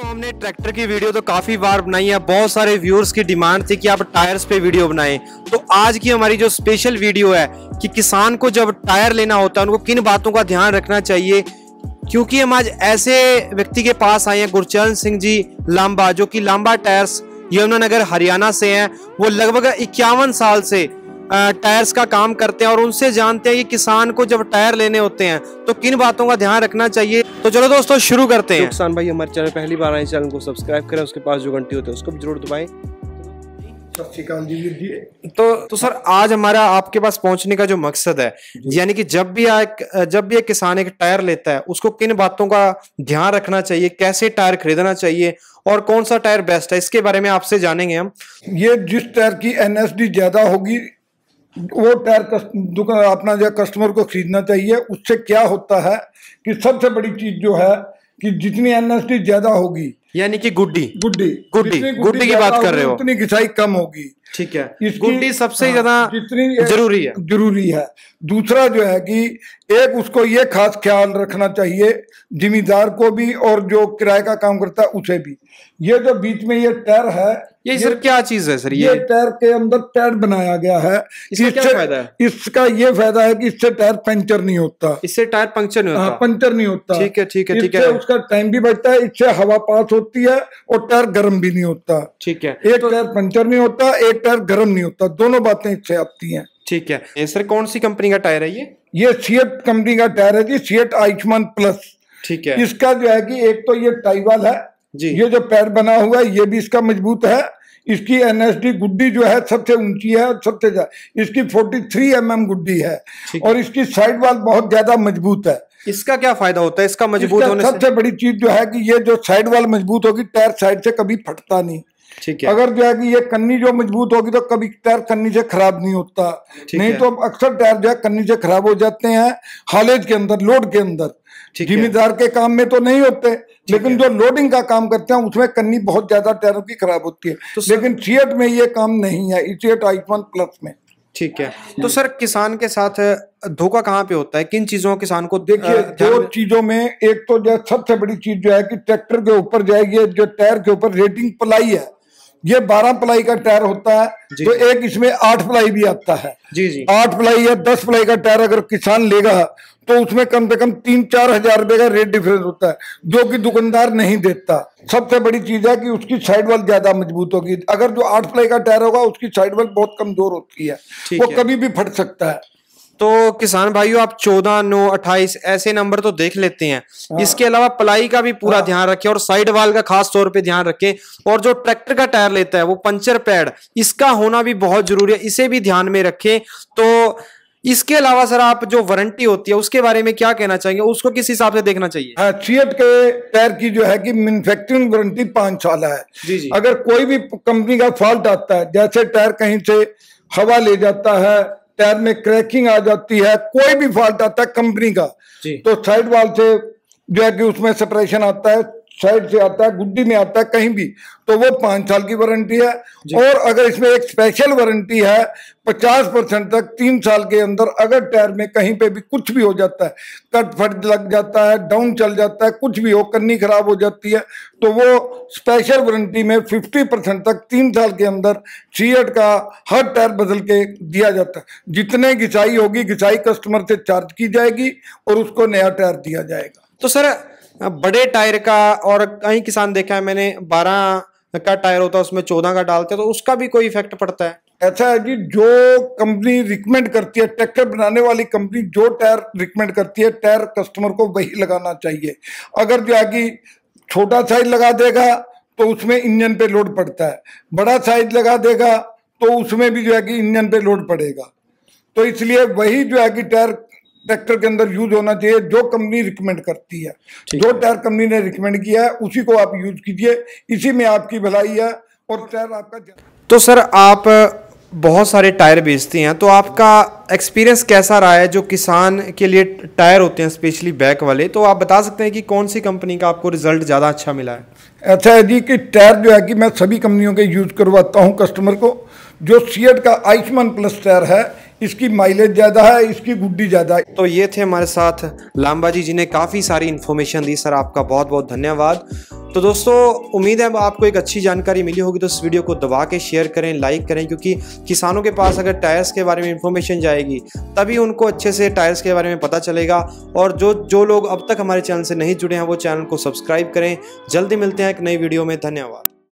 दोस्तों हमने ट्रैक्टर की वीडियो तो काफ़ी बार बनाई है बहुत सारे व्यूअर्स की डिमांड थी कि आप टायर्स पे वीडियो बनाएं तो आज की हमारी जो स्पेशल वीडियो है कि किसान को जब टायर लेना होता है उनको किन बातों का ध्यान रखना चाहिए क्योंकि हम आज ऐसे व्यक्ति के पास आए हैं गुरचरण सिंह जी लांबा जो कि लांबा टायर्स यमुनानगर हरियाणा से हैं वो लगभग इक्यावन साल से टायर्स का काम करते हैं और उनसे जानते हैं कि किसान को जब टायर लेने होते हैं तो किन बातों का ध्यान रखना चाहिए तो चलो दोस्तों शुरू करते हैं किसान भाई हमारे चैनल पहली बार आए चैनल को सब्सक्राइब करें उसके पास जो घंटी होती है उसको भी जरूर दबाएं तो तो सर आज हमारा आपके पास पहुंचने का जो मकसद है यानी कि जब भी आ, जब भी एक किसान एक टायर लेता है उसको किन बातों का ध्यान रखना चाहिए कैसे टायर खरीदना चाहिए और कौन सा टायर बेस्ट है इसके बारे में आपसे जानेंगे हम ये जिस टायर की एनएसडी ज्यादा होगी वो टायर दुकान अपना जो कस्टमर को खरीदना चाहिए उससे क्या होता है कि सबसे बड़ी चीज जो है कि जितनी एनएसटी ज्यादा होगी यानी कि गुड्डी गुड्डी गुड्डी गुड्डी की बात कर रहे हो उतनी घिसाई कम होगी ठीक है गुड्डी सबसे हाँ, ज्यादा जितनी जरूरी है जरूरी है दूसरा जो है कि एक उसको ये खास ख्याल रखना चाहिए जिमीदार को भी और जो किराए का काम करता है उसे भी ये जो बीच में ये टायर है ये, ये सर क्या चीज है सर ये, ये टायर के अंदर टायर बनाया गया है इसका क्या फायदा है इसका ये फायदा है कि इससे टायर पंचर नहीं होता इससे टायर पंचर नहीं हाँ, होता पंचर नहीं होता ठीक है ठीक है ठीक है उसका टाइम भी बचता है इससे हवा पास होती है और टायर गर्म भी नहीं होता ठीक है एक तो टायर पंचर नहीं होता एक पैर गर्म नहीं होता दोनों बातें इससे आती हैं ठीक है ये सर कौन सी कंपनी का टायर है ये ये सीएट कंपनी का टायर है जी सीएट आयुष्मान प्लस ठीक है इसका जो है कि एक तो ये टाइवाल है जी ये जो पैर बना हुआ है ये भी इसका मजबूत है इसकी एनएसडी गुड्डी जो है सबसे ऊंची है सबसे इसकी 43 थ्री mm गुड्डी है और इसकी साइड वाल बहुत ज्यादा मजबूत है इसका क्या फायदा होता है इसका मजबूत होने सबसे बड़ी चीज जो है कि ये जो साइड वाल मजबूत होगी टायर साइड से कभी फटता नहीं ठीक है अगर जो है कि ये कन्नी जो मजबूत होगी तो कभी टायर कन्नी से खराब नहीं होता नहीं तो अक्सर टायर जो है कन्नी से खराब हो जाते हैं हालेज के अंदर लोड के अंदर जिम्मेदार के काम में तो नहीं होते लेकिन जो लोडिंग का काम करते हैं उसमें कन्नी बहुत ज्यादा टायरों की खराब होती है तो लेकिन सीएट में ये काम नहीं है सीएट आई प्लस में ठीक है हाँ। तो सर किसान के साथ धोखा कहाँ पे होता है किन चीजों किसान को देखिए दो चीजों में एक तो जो सबसे बड़ी चीज जो है कि ट्रैक्टर के ऊपर जाएगी जो टायर के ऊपर रेटिंग प्लाई है ये बारह प्लाई का टायर होता है तो एक इसमें आठ प्लाई भी आता है जी जी आठ प्लाई या दस प्लाई का टायर अगर किसान लेगा तो उसमें कम से कम तीन चार हजार रुपए का रेट डिफरेंस होता है जो कि दुकानदार नहीं देता सबसे बड़ी चीज है कि उसकी साइड वाल ज्यादा मजबूत होगी अगर जो आठ प्लाई का टायर होगा उसकी साइड वाल बहुत कमजोर होती है वो कभी भी फट सकता है तो किसान भाइयों आप चौदह नौ अट्ठाईस ऐसे नंबर तो देख लेते हैं हाँ। इसके अलावा पलाई का भी पूरा हाँ। ध्यान रखें और साइड वाल का खास तौर पे ध्यान रखें और जो ट्रैक्टर का टायर लेता है वो पंचर पैड इसका होना भी बहुत जरूरी है इसे भी ध्यान में रखें तो इसके अलावा सर आप जो वारंटी होती है उसके बारे में क्या कहना चाहेंगे उसको किस हिसाब से देखना चाहिए सीएट हाँ, के टायर की जो है कि मैन्युफैक्चरिंग वारंटी पांच साल है जी जी अगर कोई भी कंपनी का फॉल्ट आता है जैसे टायर कहीं से हवा ले जाता है टायर में क्रैकिंग आ जाती है कोई भी फॉल्ट आता है कंपनी का तो साइड वाल से जो है कि उसमें सेपरेशन आता है साइड से आता है गुड्डी में आता है कहीं भी तो वो पांच साल की वारंटी है और अगर इसमें एक स्पेशल वारंटी है पचास परसेंट तक तीन साल के अंदर अगर टायर में कहीं पे भी कुछ भी हो जाता है कट फट लग जाता है डाउन चल जाता है कुछ भी हो कन्नी खराब हो जाती है तो वो स्पेशल वारंटी में फिफ्टी परसेंट तक तीन साल के अंदर सीएट का हर टायर बदल के दिया जाता है जितने घिसाई होगी घिसाई कस्टमर से चार्ज की जाएगी और उसको नया टायर दिया जाएगा तो सर हाँ, बड़े टायर का और कहीं किसान देखा है मैंने बारह का टायर होता है उसमें चौदह का डालते हैं तो उसका भी कोई इफेक्ट पड़ता है ऐसा है जी जो कंपनी रिकमेंड करती है ट्रैक्टर बनाने वाली कंपनी जो टायर रिकमेंड करती है टायर कस्टमर को वही लगाना चाहिए अगर जो है छोटा साइज लगा देगा तो उसमें इंजन पे लोड पड़ता है बड़ा साइज लगा देगा तो उसमें भी जो है कि इंजन पे लोड पड़ेगा तो इसलिए वही जो है कि टायर ट्रैक्टर के अंदर यूज होना चाहिए जो कंपनी रिकमेंड करती है जो टायर कंपनी ने रिकमेंड किया है उसी को आप यूज कीजिए इसी में आपकी भलाई है और टायर आपका तो सर आप बहुत सारे टायर बेचते हैं तो आपका एक्सपीरियंस कैसा रहा है जो किसान के लिए टायर होते हैं स्पेशली बैक वाले तो आप बता सकते हैं कि कौन सी कंपनी का आपको रिजल्ट ज़्यादा अच्छा मिला है अच्छा है जी कि टायर जो है कि मैं सभी कंपनियों के यूज़ करवाता हूं कस्टमर को जो सीएड का आयुष्मान प्लस टायर है इसकी माइलेज ज़्यादा है इसकी गुड्डी ज़्यादा है तो ये थे हमारे साथ लामबाजी जी ने काफ़ी सारी इन्फॉर्मेशन दी सर आपका बहुत बहुत धन्यवाद तो दोस्तों उम्मीद है आपको एक अच्छी जानकारी मिली होगी तो इस वीडियो को दबा के शेयर करें लाइक करें क्योंकि किसानों के पास अगर टायर्स के बारे में इन्फॉर्मेशन जाएगी तभी उनको अच्छे से टायर्स के बारे में पता चलेगा और जो जो लोग अब तक हमारे चैनल से नहीं जुड़े हैं वो चैनल को सब्सक्राइब करें जल्दी मिलते हैं एक नई वीडियो में धन्यवाद